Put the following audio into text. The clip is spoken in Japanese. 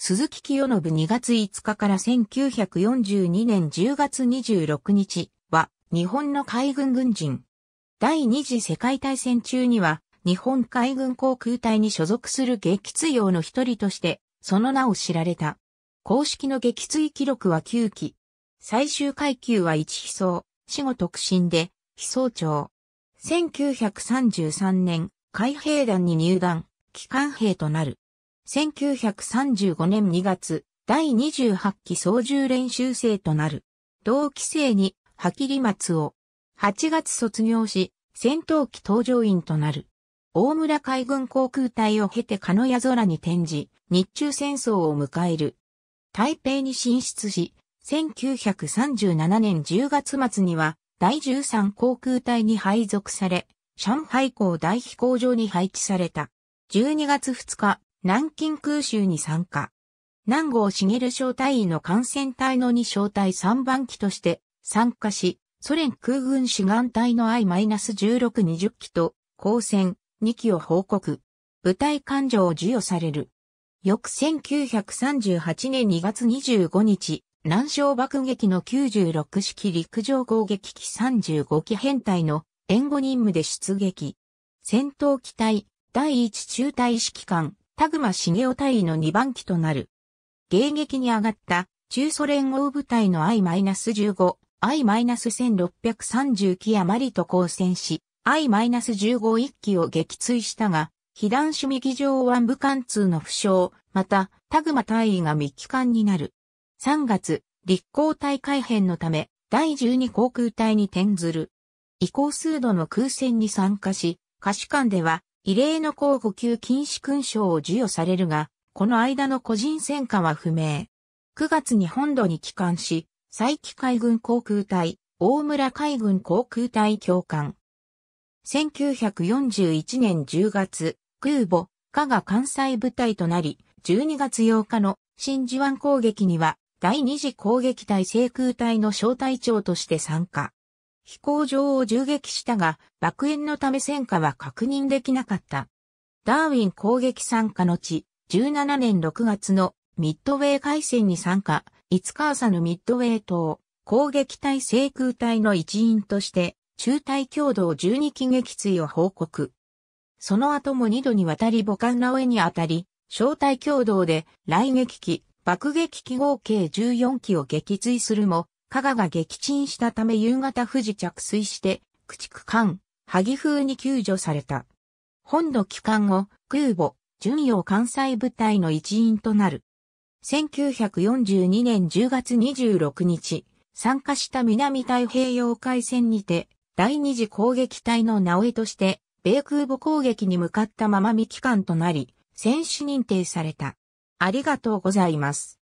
鈴木清信2月5日から1942年10月26日は日本の海軍軍人。第二次世界大戦中には日本海軍航空隊に所属する撃墜用の一人としてその名を知られた。公式の撃墜記録は9機。最終階級は1飛走、死後特進で飛走長。1933年海兵団に入団、機関兵となる。1935年2月、第28期操縦練習生となる。同期生に、はきり松を、8月卒業し、戦闘機搭乗員となる。大村海軍航空隊を経て鹿屋空に転じ、日中戦争を迎える。台北に進出し、1937年10月末には、第13航空隊に配属され、上海港大飛行場に配置された。12月2日、南京空襲に参加。南郷茂小隊員の艦船隊の2小隊3番機として参加し、ソ連空軍志願隊の I-1620 機と、交戦。2機を報告。部隊艦上を授与される。翌1938年2月25日、南昌爆撃の96式陸上攻撃機35機編隊の援護任務で出撃。戦闘機隊第1中隊指揮官タ田熊茂雄隊の2番機となる。迎撃に上がった中ソ連合部隊の I-15、I-1630 機余りと交戦し、I-15 1機を撃墜したが、被弾守備機上腕部貫通の負傷、また、タグマ隊員が未機関になる。3月、立候隊改編のため、第12航空隊に転ずる。移行数度の空戦に参加し、可視間では、異例の高呼級禁止勲章を授与されるが、この間の個人戦果は不明。9月に本土に帰還し、佐伯海軍航空隊、大村海軍航空隊教官。1941年10月、空母、加賀関西部隊となり、12月8日の真珠湾攻撃には、第二次攻撃隊制空隊の小隊長として参加。飛行場を銃撃したが、爆炎のため戦果は確認できなかった。ダーウィン攻撃参加の地、17年6月のミッドウェー海戦に参加、5日朝のミッドウェー島、攻撃隊制空隊の一員として、中隊共同12機撃墜を報告。その後も2度にわたり母艦の上にあたり、小隊共同で雷撃機、爆撃機合計14機を撃墜するも、加賀が撃沈したため夕方富士着水して、駆逐艦、萩風に救助された。本土帰還後、空母、巡洋艦載部隊の一員となる。1942年10月26日、参加した南太平洋海戦にて、第二次攻撃隊の名追として、米空母攻撃に向かったまま未帰還となり、戦死認定された。ありがとうございます。